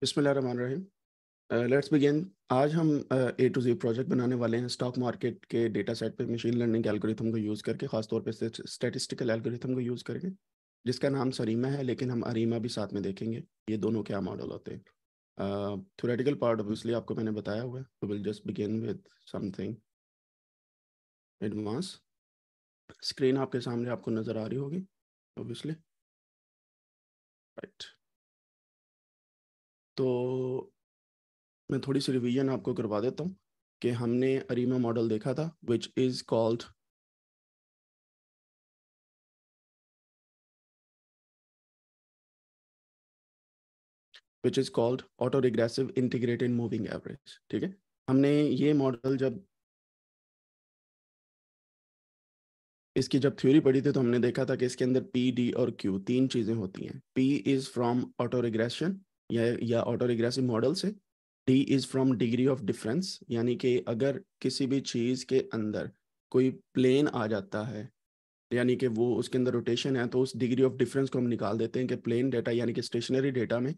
बिस्मिल्लाहिर्रहमानिर्रहीम let's begin आज हम ए टू जी प्रोजेक्ट बनाने वाले हैं स्टॉक मार्केट के डेटा सेट पे मशीन लर्निंग एल्गोरिथम को यूज़ करके खासतौर पे स्टैटिस्टिकल एल्गोरिथम को यूज़ करके जिसका नाम सरीमा है लेकिन हम अरीमा भी साथ में देखेंगे ये दोनों क्या मॉडल होते हैं थोरेटिकल पार्ट ऑब्वियसली आपको मैंने बताया हुआ है will just begin with something advance screen आपके सामने आपको नज़र आ रही होगी ऑब्वियसली राइट right. तो मैं थोड़ी सी रिवीजन आपको करवा देता हूँ कि हमने अरीमा मॉडल देखा था which is called which is called auto regressive integrated moving average ठीक है हमने ये मॉडल जब इसकी जब थ्योरी पढ़ी थी तो हमने देखा था कि इसके अंदर पी डी और क्यू तीन चीज़ें होती हैं P is from auto regression या या ऑटोरिग्रेसिव मॉडल से D is from degree of difference यानी कि अगर किसी भी चीज़ के अंदर कोई प्लेन आ जाता है यानी कि वो उसके अंदर रोटेशन है तो उस डिग्री ऑफ डिफरेंस को हम निकाल देते हैं कि प्लेन डेटा यानी कि स्टेशनरी डेटा में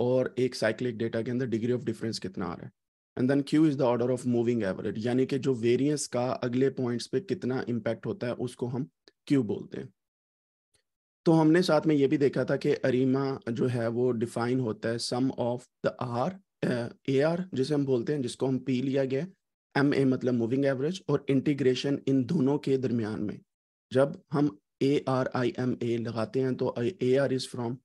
और एक साइक्लिक डेटा के अंदर डिग्री ऑफ डिफरेंस कितना आ रहा है and then Q is the order of moving average यानी कि जो वेरियंस का अगले पॉइंट्स पे कितना इम्पैक्ट होता है उसको हम क्यू बोलते हैं तो हमने साथ में ये भी देखा था कि अरीमा जो है वो डिफाइन होता है sum of the R A R जिसे हम बोलते हैं जिसको हम पी लिया गया एम ए मतलब मूविंग एवरेज और इंटीग्रेशन इन दोनों के दरमियान में जब हम A R I M A लगाते हैं तो A R is from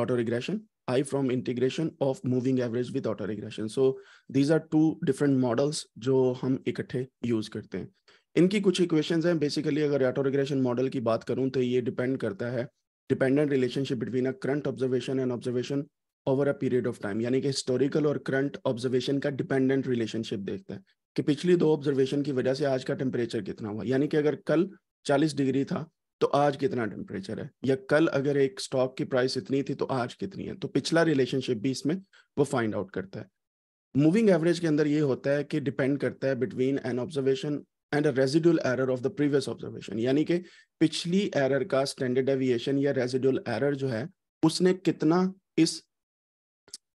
auto regression I from integration of moving average with auto regression so these are two different models जो हम इकट्ठे यूज करते हैं इनकी कुछ इक्वेशंस हैं बेसिकली अगर ऑटो मॉडल की बात करूं तो ये डिपेंड करता है dependent relationship between a current observation and observation over a period of time यानी कि हिस्टोरिकल और करंट ऑब्जर्वेशन का डिपेंडेंट रिलेशनशिप देखता है कि पिछली दो ऑब्जर्वेशन की वजह से आज का टेम्परेचर कितना हुआ यानी कि अगर कल 40 डिग्री था तो आज कितना टेम्परेचर है या कल अगर एक स्टॉक की प्राइस इतनी थी तो आज कितनी है तो पिछला रिलेशनशिप भी इसमें वो फाइंड आउट करता है मूविंग एवरेज के अंदर ये होता है कि डिपेंड करता है between an observation and residual error of the previous observation यानी कि पिछली एरर का स्टैंडर्ड एविएशन या रेजिडुअल एरर जो है उसने कितना इस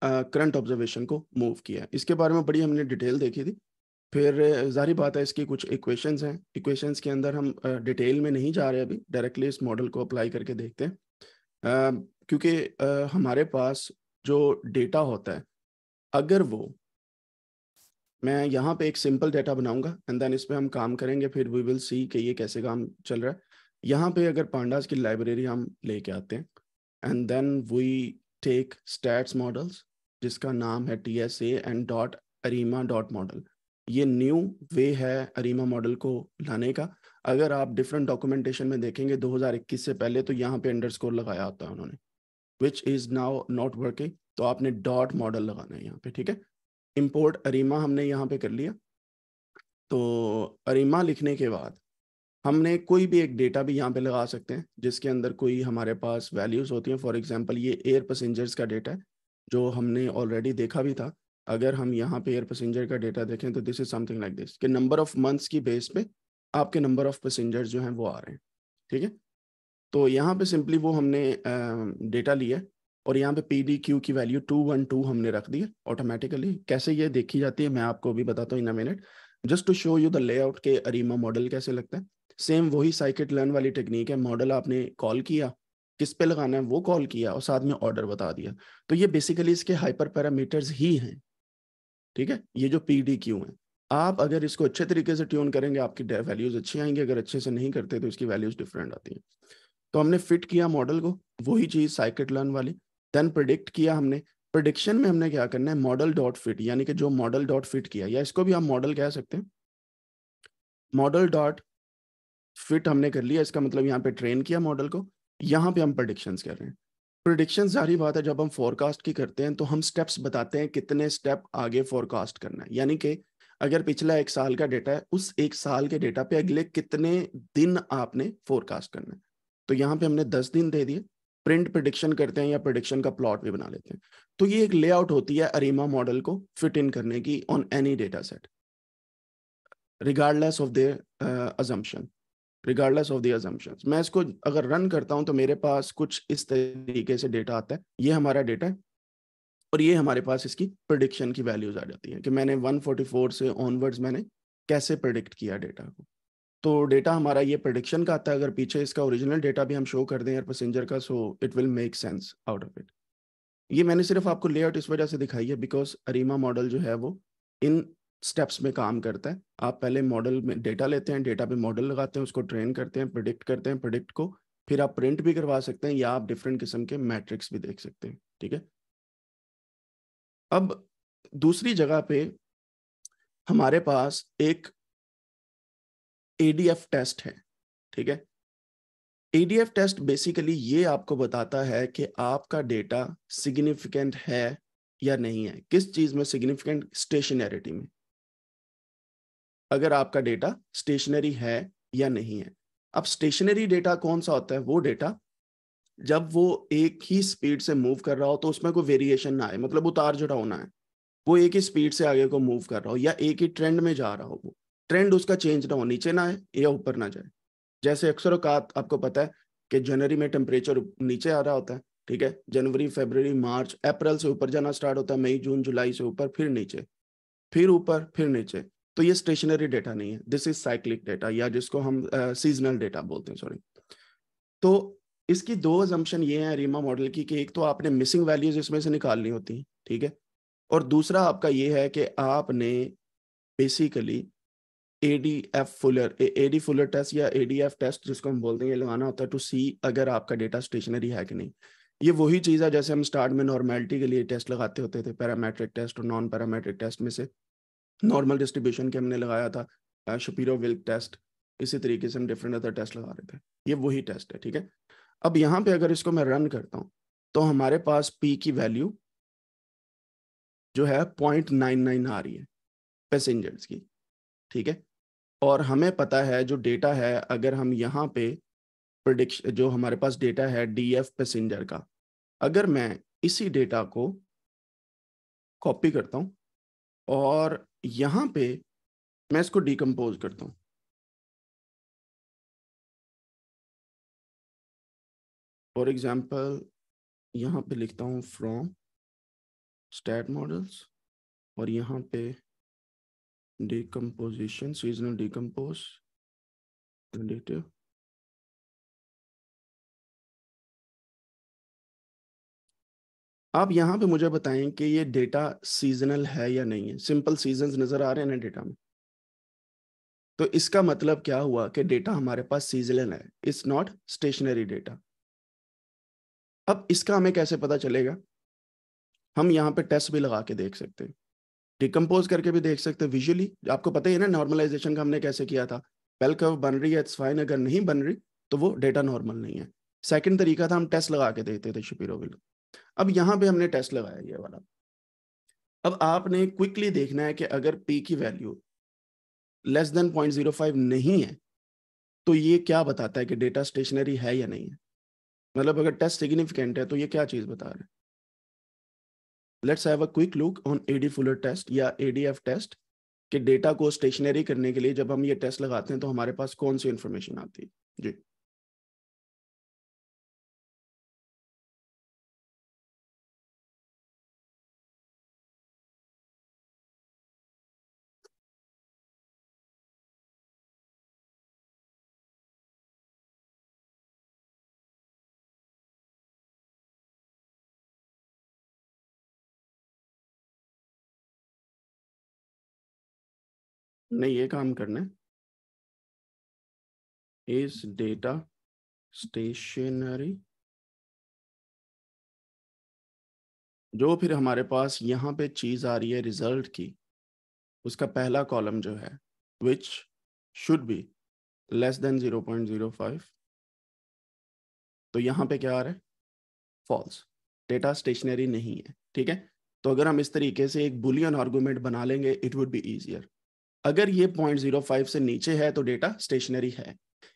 करंट uh, ऑब्जर्वेशन को मूव किया इसके बारे में बड़ी हमने डिटेल देखी थी फिर जारी बात है इसकी कुछ इक्वेशंस हैं इक्वेशंस के अंदर हम डिटेल uh, में नहीं जा रहे अभी डायरेक्टली इस मॉडल को अप्लाई करके देखते हैं uh, क्योंकि uh, हमारे पास जो डेटा होता है अगर वो मैं यहाँ पे एक सिंपल डेटा बनाऊंगा एंड देन इस पर हम काम करेंगे फिर वी विल सी कि ये कैसे काम चल रहा है यहाँ पे अगर पांडास की लाइब्रेरी हम लेके आते हैं and then we take stats models जिसका नाम है T S A and dot ARIMA dot model ये न्यू वे है अरीमा मॉडल को लाने का अगर आप डिफरेंट डॉक्यूमेंटेशन में देखेंगे 2021 से पहले तो यहाँ पे अंडरस्कोर लगाया होता है उन्होंने which is now not working तो आपने डॉट मॉडल लगाना है यहाँ पे ठीक है इम्पोर्ट अरीमा हमने यहाँ पे कर लिया तो अरीमा लिखने के बाद हमने कोई भी एक डेटा भी यहाँ पे लगा सकते हैं जिसके अंदर कोई हमारे पास वैल्यूज़ होती हैं फॉर एग्जांपल ये एयर पैसेंजर्स का डेटा है जो हमने ऑलरेडी देखा भी था अगर हम यहाँ पे एयर पैसेंजर का डेटा देखें तो this is something like this कि नंबर ऑफ मंथ्स की बेस पे आपके नंबर ऑफ पैसेंजर्स जो हैं वो आ रहे हैं ठीक है तो यहाँ पे सिंपली वो हमने डेटा लिया और यहाँ पे पी डी क्यू की वैल्यू टू वन टू हमने रख दी ऑटोमेटिकली कैसे ये देखी जाती है मैं आपको अभी बताता हूँ in a minute just to show you the layout के अरीमा मॉडल कैसे लगता है सेम वही साइकिट लर्न वाली टेक्निक है मॉडल आपने कॉल किया किस पे लगाना है वो कॉल किया और साथ में ऑर्डर बता दिया तो ये बेसिकली इसके हाइपर पैरामीटर्स ही हैं ठीक है ये जो पी डी क्यू है आप अगर इसको अच्छे तरीके से ट्यून करेंगे आपकी वैल्यूज अच्छी आएंगी अगर अच्छे से नहीं करते तो इसकी वैल्यूज डिफरेंट आती हैं तो हमने फिट किया मॉडल को वही चीज़ साइकिट लर्न वाली देन प्रडिक्ट किया हमने प्रडिक्शन में हमने क्या करना है मॉडल डॉट फिट यानी कि जो मॉडल डॉट फिट किया या इसको भी हम मॉडल कह सकते हैं मॉडल डॉट फिट हमने कर लिया इसका मतलब यहाँ पे ट्रेन किया मॉडल को यहाँ पे हम प्रडिक्शन कर रहे हैं प्रडिक्शन जारी बात है जब हम फोरकास्ट की करते हैं तो हम स्टेप्स बताते हैं कितने स्टेप आगे फोरकास्ट करना है यानी कि अगर पिछला एक साल का डेटा है उस एक साल के डेटा पे अगले कितने दिन आपने फोरकास्ट करना है तो यहाँ पे हमने दस दिन दे दिए प्रिंट प्रिडिक्शन करते हैं या प्रिडिक्शन का प्लॉट भी बना लेते हैं तो ये एक लेआउट होती है अरीमा मॉडल को फिट इन करने की on any data set regardless of their assumption regardless of the assumptions मैं इसको अगर रन करता हूं तो मेरे पास कुछ इस तरीके से डेटा आता है ये हमारा डेटा है और ये हमारे पास इसकी प्रडिक्शन की वैल्यूज आ जाती है कि मैंने 144 से ऑनवर्ड्स मैंने कैसे प्रडिक्ट किया डेटा को तो डेटा हमारा ये प्रडिक्शन का आता है अगर पीछे इसका ओरिजिनल डेटा भी हम शो कर दें यार पैसेंजर का so it will make sense out of it ये मैंने सिर्फ आपको लेआउट इस वजह से दिखाई है बिकॉज अरीमा मॉडल जो है वो इन स्टेप्स में काम करता है आप पहले मॉडल में डेटा लेते हैं डेटा पे मॉडल लगाते हैं उसको ट्रेन करते हैं प्रिडिक्ट करते हैं प्रिडिक्ट को फिर आप प्रिंट भी करवा सकते हैं या आप डिफरेंट किस्म के मैट्रिक्स भी देख सकते हैं ठीक है अब दूसरी जगह पे हमारे पास एक एडीएफ टेस्ट है ठीक है एडीएफ टेस्ट बेसिकली ये आपको बताता है कि आपका डेटा सिग्निफिकेंट है या नहीं है किस चीज में सिग्निफिकेंट स्टेशनरिटी में अगर आपका डेटा स्टेशनरी है या नहीं है अब स्टेशनरी डेटा कौन सा होता है वो डेटा जब वो एक ही स्पीड से मूव कर रहा हो तो उसमें कोई वेरिएशन ना आए मतलब उतार चढ़ाव ना है वो एक ही स्पीड से आगे को मूव कर रहा हो या एक ही ट्रेंड में जा रहा हो वो ट्रेंड उसका चेंज ना हो नीचे ना आए या ऊपर ना जाए जैसे अक्सर का आपको पता है कि जनवरी में टेम्परेचर नीचे आ रहा होता है ठीक है जनवरी फेबर मार्च अप्रैल से ऊपर जाना स्टार्ट होता है मई जून जुलाई से ऊपर फिर नीचे फिर ऊपर फिर नीचे तो ये स्टेशनरी डेटा नहीं है दिस इज साइक्लिक डेटा या जिसको हम सीजनल uh, डेटा बोलते हैं सॉरी तो इसकी दो जम्पन ये है रीमा मॉडल की कि एक तो आपने मिसिंग वैल्यूज इसमें से निकालनी होती है ठीक है और दूसरा आपका ये है कि आपने basically ADF fuller AD fuller test या एडीएफ टेस्ट जिसको हम बोलते हैं ये लगाना होता है टू सी अगर आपका डेटा स्टेशनरी है कि नहीं ये वही चीज़ है जैसे हम स्टार्ट में नॉर्मेलिटी के लिए टेस्ट लगाते होते थे पैरामेट्रिक टेस्ट और नॉन पैरामेट्रिक टेस्ट में से नॉर्मल डिस्ट्रीब्यूशन के हमने लगाया था शपीरो विल्क टेस्ट इसी तरीके से हम डिफरेंट अदर टेस्ट लगा रहे थे ये वही टेस्ट है ठीक है अब यहाँ पे अगर इसको मैं रन करता हूँ तो हमारे पास पी की वैल्यू जो है पॉइंट नाइन नाइन आ रही है पैसेंजर्स की ठीक है और हमें पता है जो डेटा है अगर हम यहाँ पे प्रडिक्श जो हमारे पास डेटा है डी एफ पैसेंजर का अगर मैं इसी डेटा को कॉपी करता हूँ और यहाँ पे मैं इसको डिकम्पोज करता हूँ फॉर एग्जाम्पल यहाँ पे लिखता हूँ फ्रॉम स्टैट मॉडल्स और यहाँ पे decomposition seasonal decompose additive आप यहां पे मुझे बताएं कि ये डेटा सीजनल है या नहीं है सिंपल सीजन नजर आ रहे हैं ना डेटा में तो इसका मतलब क्या हुआ कि डेटा हमारे पास सीजनल है इट्स नॉट स्टेशनरी डेटा अब इसका हमें कैसे पता चलेगा हम यहाँ पे टेस्ट भी लगा के देख सकते हैं डिकम्पोज करके भी देख सकते हैं विजुअली आपको पता ही है ना नॉर्मलाइजेशन का हमने कैसे किया था बेल कर्व बन रही है इट्स फाइन अगर नहीं बन रही तो वो डेटा नॉर्मल नहीं है सेकंड तरीका था हम टेस्ट लगा के देखते थे शपीरोविल अब यहाँ पे हमने टेस्ट लगाया ये वाला अब आपने क्विकली देखना है कि अगर पी की value less than point zero five नहीं है तो ये क्या बताता है कि डेटा स्टेशनरी है या नहीं है मतलब अगर टेस्ट सिग्निफिकेंट है तो ये क्या चीज़ बता रहे हैं let's have a quick look on AD fuller test या एडीएफ टेस्ट के डेटा को स्टेशनरी करने के लिए जब हम ये टेस्ट लगाते हैं तो हमारे पास कौन सी इन्फॉर्मेशन आती है जी नहीं ये काम करना है इस डेटा स्टेशनरी जो फिर हमारे पास यहां पे चीज आ रही है रिजल्ट की उसका पहला कॉलम जो है which should be less than zero point zero five तो यहां पे क्या आ रहा है फॉल्स डेटा स्टेशनरी नहीं है ठीक है तो अगर हम इस तरीके से एक बुलियन आर्गूमेंट बना लेंगे इट वुड बी इजियर अगर ये पॉइंट जीरो फाइव से नीचे है तो डेटा स्टेशनरी है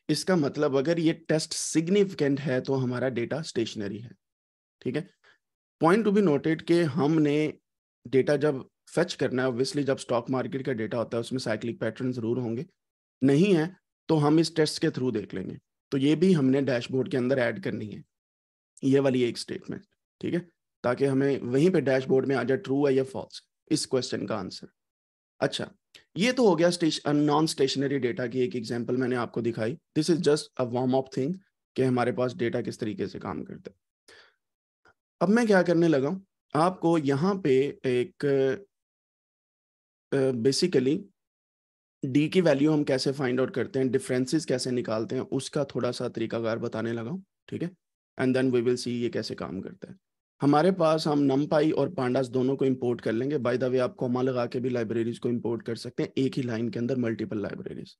इसका मतलब अगर ये टेस्ट सिग्निफिकेंट है तो हमारा डेटा स्टेशनरी है ठीक है पॉइंट टू बी नोटेड के हमने डेटा जब फेच करना है ऑब्वियसली जब स्टॉक मार्केट का डेटा होता है उसमें साइक्लिक पैटर्न जरूर होंगे नहीं है तो हम इस टेस्ट के थ्रू देख लेंगे तो ये भी हमने डैशबोर्ड के अंदर ऐड करनी है ये वाली एक स्टेटमेंट ठीक है ताकि हमें वहीं पे डैशबोर्ड में आ जाए ट्रू है या फॉल्स इस क्वेश्चन का आंसर अच्छा ये तो हो गया स्टेशन नॉन स्टेशनरी डेटा की एक एग्जाम्पल मैंने आपको दिखाई this is just a warm up thing कि हमारे पास डेटा किस तरीके से काम करते अब मैं क्या करने लगा आपको यहाँ पे एक बेसिकली डी की वैल्यू हम कैसे फाइंड आउट करते हैं डिफरेंसेस कैसे निकालते हैं उसका थोड़ा सा तरीकाकार बताने लगा ठीक है and then we will see ये कैसे काम करता है हमारे पास हम नमपाई और पांडास दोनों को इंपोर्ट कर लेंगे बाय द वे आप कोमा लगा के भी लाइब्रेरीज को इंपोर्ट कर सकते हैं एक ही लाइन के अंदर multiple libraries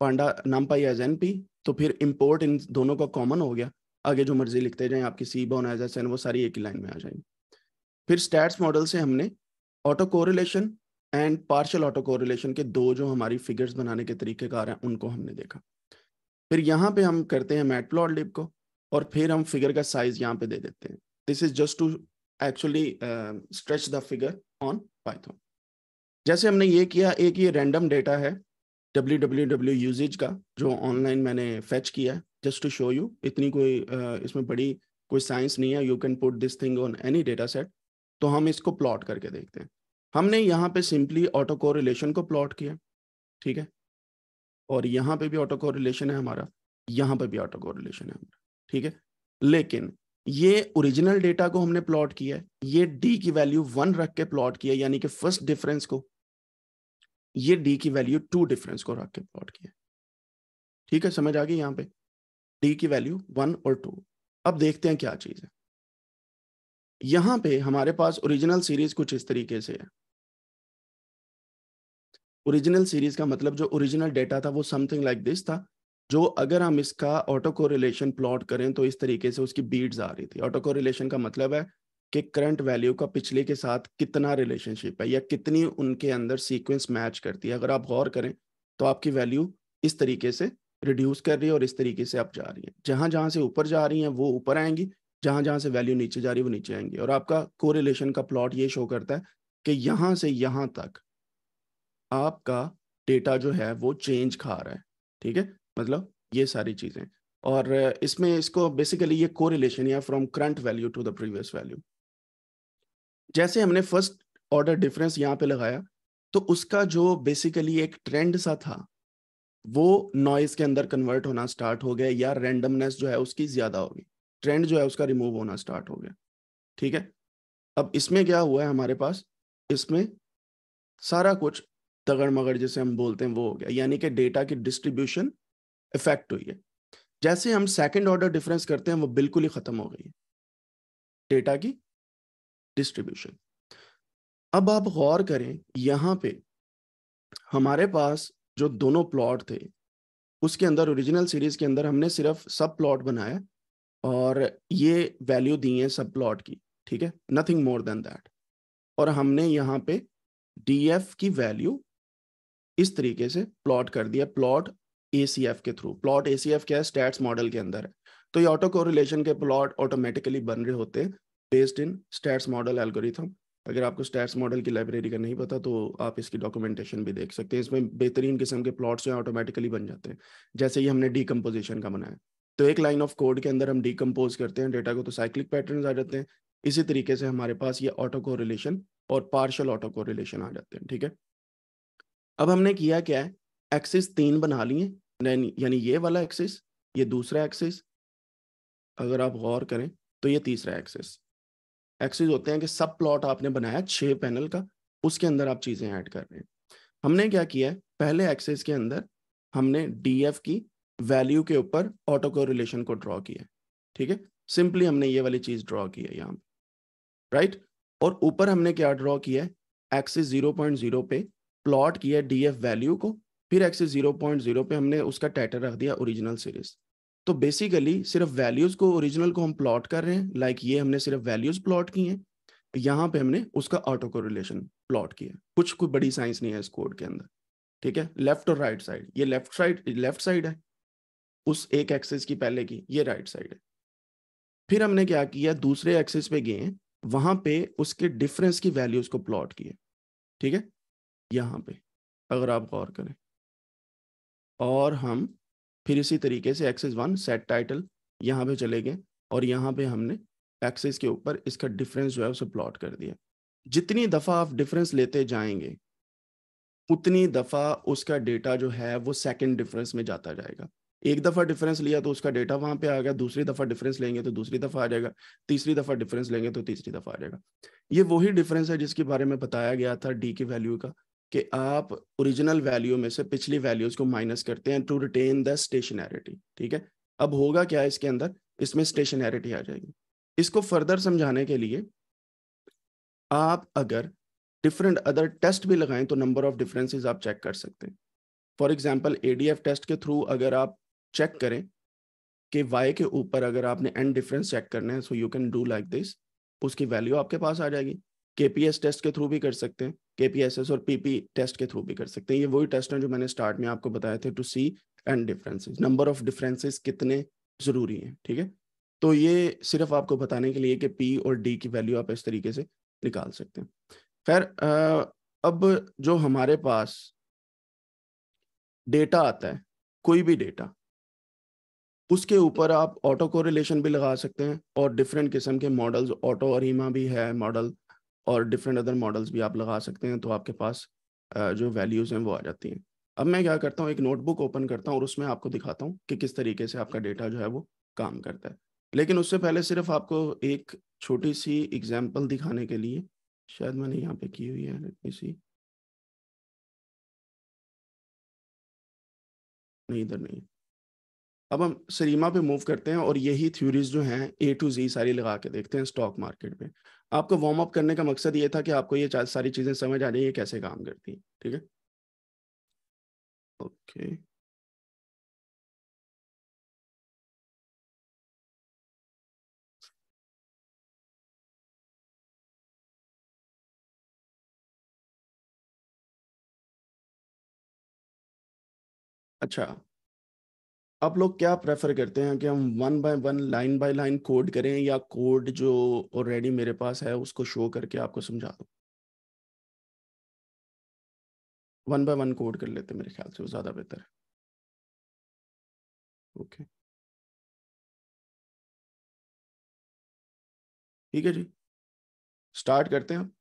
panda NumPy as N P तो फिर इंपोर्ट इन दोनों का कॉमन हो गया आगे जो मर्जी लिखते जाएं आपकी seaborn as S N वो सारी एक ही लाइन में आ जाएंगे फिर स्टैट्स मॉडल से हमने auto correlation and partial auto correlation के दो जो हमारी फिगर्स बनाने के तरीकेकार हैं उनको हमने देखा फिर यहाँ पे हम करते हैं मैट प्लॉट लिप को और फिर हम फिगर का साइज यहाँ पे दे देते हैं this is just to actually uh, stretch the figure on python जैसे हमने ये किया एक ये रैंडम डेटा है डब्ल्यू डब्ल्यू डब्ल्यू यूजेज का जो ऑनलाइन मैंने फैच किया है जस्ट टू शो यू इतनी कोई uh, इसमें बड़ी कोई साइंस नहीं है you can put this thing on any data set तो हम इसको प्लॉट करके देखते हैं हमने यहाँ पे सिंपली ऑटो को रिलेशन को प्लॉट किया ठीक है और यहाँ पे भी ऑटो को रिलेशन है हमारा यहाँ पे भी ऑटो को रिलेशन है हमारा ठीक है लेकिन ये ओरिजिनल डेटा को हमने प्लॉट किया है ये डी की वैल्यू वन रख के प्लॉट किया यानी कि फर्स्ट डिफरेंस को ये डी की वैल्यू टू डिफरेंस को रख के प्लॉट किया ठीक है समझ आ गई यहाँ पे डी की वैल्यू वन और टू अब देखते हैं क्या चीज़ है यहां पे हमारे पास ओरिजिनल सीरीज कुछ इस तरीके से है ओरिजिनल सीरीज का मतलब जो ओरिजिनल डेटा था वो समथिंग लाइक दिस था जो अगर हम इसका ऑटो कोरिलेशन प्लॉट करें तो इस तरीके से उसकी बीड्स आ रही थी ऑटो कोरिलेशन का मतलब है कि करंट वैल्यू का पिछले के साथ कितना रिलेशनशिप है या कितनी उनके अंदर सीक्वेंस मैच करती है अगर आप गौर करें तो आपकी वैल्यू इस तरीके से रिड्यूस कर रही है और इस तरीके से आप जा रही है जहाँ जहाँ से ऊपर जा रही हैं वो ऊपर आएंगी जहाँ जहाँ से वैल्यू नीचे जा रही है वो नीचे आएंगी और आपका कोरिलेशन का प्लॉट ये शो करता है कि यहाँ से यहाँ तक आपका डेटा जो है वो चेंज खा रहा है ठीक है मतलब ये सारी चीज़ें और इसमें इसको बेसिकली ये को रिलेशन या from current value to the previous value जैसे हमने फर्स्ट ऑर्डर डिफरेंस यहाँ पे लगाया तो उसका जो बेसिकली एक ट्रेंड सा था वो नॉइज के अंदर कन्वर्ट होना स्टार्ट हो गया या रैंडमनेस जो है उसकी ज़्यादा होगी ट्रेंड जो है उसका रिमूव होना स्टार्ट हो गया ठीक है अब इसमें क्या हुआ है हमारे पास इसमें सारा कुछ तगड़ मगड़ जैसे हम बोलते हैं वो हो गया यानी कि डेटा की डिस्ट्रीब्यूशन इफेक्ट हुई है जैसे हम सेकेंड ऑर्डर डिफरेंस करते हैं वो बिल्कुल ही खत्म हो गई है डेटा की डिस्ट्रीब्यूशन अब आप गौर करें यहाँ पे हमारे पास जो दोनों प्लॉट थे उसके अंदर ओरिजिनल सीरीज के अंदर हमने सिर्फ सब प्लॉट बनाया और ये वैल्यू दी है सब प्लॉट की ठीक है नथिंग मोर देन दैट और हमने यहाँ पे डी एफ की वैल्यू इस तरीके से प्लॉट कर दिया प्लॉट ए के थ्रू प्लॉट ए क्या है स्टैट्स मॉडल के अंदर है तो ये ऑटो कोरिलेशन के प्लॉट ऑटोमेटिकली बन रहे होते हैं based in stats model algorithm अगर आपको स्टैट्स मॉडल की लाइब्रेरी का नहीं पता तो आप इसकी डॉक्यूमेंटेशन भी देख सकते हैं इसमें बेहतरीन किस्म के प्लॉट्स जो हैं ऑटोमेटिकली बन जाते हैं जैसे ही हमने डीकम्पोजिशन का बनाया तो एक लाइन ऑफ कोड के अंदर हम डीकम्पोज करते हैं डेटा को तो साइक्लिक पैटर्न आ जाते हैं इसी तरीके से हमारे पास ये ऑटो कोरिलेशन और पार्शल ऑटो कोरिलेशन आ जाते हैं ठीक है अब हमने किया क्या है एक्सिस तीन बना लिए यानी ये वाला एक्सिस ये दूसरा एक्सिस अगर आप गौर करें तो ये तीसरा एक्सिस एक्सिस होते हैं कि सब प्लॉट आपने बनाया छह पैनल का उसके अंदर आप चीज़ें ऐड कर रहे हैं हमने क्या किया पहले एक्सिस के अंदर हमने डी एफ की वैल्यू के ऊपर ऑटो को रिलेशन को ड्रॉ किया ठीक है सिंपली हमने ये वाली चीज़ ड्रॉ की है यहाँ राइट और ऊपर हमने क्या ड्रॉ किया है एक्सिस जीरो पॉइंट जीरो पे प्लॉट किया डी एफ वैल्यू को फिर एक्सेस जीरो पॉइंट जीरो पे हमने उसका टाइटल रख दिया ओरिजिनल सीरीज तो बेसिकली सिर्फ वैल्यूज को ओरिजिनल को हम प्लॉट कर रहे हैं लाइक like ये हमने सिर्फ वैल्यूज प्लॉट की हैं तो यहाँ पे हमने उसका ऑटो को रिलेशन प्लॉट किया कुछ कोई बड़ी साइंस नहीं है इस कोड के अंदर ठीक है लेफ्ट और राइट साइड ये लेफ्ट साइड लेफ्ट साइड है उस एक एक्सेस की पहले की ये राइट साइड है फिर हमने क्या किया दूसरे एक्सेस पे गए वहां पे उसके डिफरेंस की वैल्यूज को प्लॉट किए ठीक है यहाँ पे अगर आप गौर करें और हम फिर इसी तरीके से एक्सेस वन सेट टाइटल यहाँ पे चले गए और यहाँ पे हमने एक्सेस के ऊपर इसका डिफरेंस जो है उसे प्लॉट कर दिया जितनी दफ़ा आप डिफरेंस लेते जाएंगे उतनी दफ़ा उसका डेटा जो है वो सेकंड डिफरेंस में जाता जाएगा एक दफ़ा डिफरेंस लिया तो उसका डेटा वहाँ पे आ गया दूसरी दफ़ा डिफरेंस लेंगे तो दूसरी दफ़ा आ जाएगा तीसरी दफ़ा डिफरेंस लेंगे तो तीसरी दफ़ा आ जाएगा ये वही डिफरेंस है जिसके बारे में बताया गया था डी के वैल्यू का कि आप ओरिजिनल वैल्यू में से पिछली वैल्यूज को माइनस करते हैं टू रिटेन द स्टेशनैरिटी ठीक है अब होगा क्या इसके अंदर इसमें स्टेशनैरिटी आ जाएगी इसको फर्दर समझाने के लिए आप अगर डिफरेंट अदर टेस्ट भी लगाएं तो नंबर ऑफ डिफरेंसेस आप चेक कर सकते हैं फॉर एग्जांपल एडीएफ टेस्ट के थ्रू अगर आप चेक करें कि वाई के ऊपर अगर आपने एंड डिफरेंस चेक करना है so you can do like this उसकी वैल्यू आपके पास आ जाएगी के टेस्ट के थ्रू भी कर सकते हैं केपीएसएस और पीपी टेस्ट के थ्रू भी कर सकते हैं ये वही टेस्ट हैं जो मैंने स्टार्ट में आपको बताए थे to see and differences number of differences कितने ज़रूरी हैं ठीक है तो ये सिर्फ आपको बताने के लिए कि पी और डी की वैल्यू आप इस तरीके से निकाल सकते हैं खैर अब जो हमारे पास डेटा आता है कोई भी डेटा उसके ऊपर आप ऑटो कोरिलेशन भी लगा सकते हैं और डिफरेंट किस्म के मॉडल्स ऑटो और हीमा भी है मॉडल और डिफरेंट अदर मॉडल्स भी आप लगा सकते हैं तो आपके पास जो वैल्यूज़ हैं वो आ जाती हैं अब मैं क्या करता हूँ एक नोटबुक ओपन करता हूँ और उसमें आपको दिखाता हूँ कि किस तरीके से आपका डेटा जो है वो काम करता है लेकिन उससे पहले सिर्फ आपको एक छोटी सी एग्जाम्पल दिखाने के लिए शायद मैंने यहाँ पे की हुई है इसी नहीं इधर नहीं अब हम सरीमा पे मूव करते हैं और यही थ्योरीज जो हैं ए टू जी सारी लगा के देखते हैं स्टॉक मार्केट में आपको वार्म अप करने का मकसद ये था कि आपको ये सारी चीज़ें समझ आ जाए ये कैसे काम करती है ठीक है ओके अच्छा आप लोग क्या प्रेफर करते हैं कि हम one by one line by line code करें या कोड जो ऑलरेडी मेरे पास है उसको शो करके आपको समझा दो वन बाय वन कोड कर लेते मेरे ख्याल से वो ज़्यादा बेहतर है ओके ठीक है जी स्टार्ट करते हैं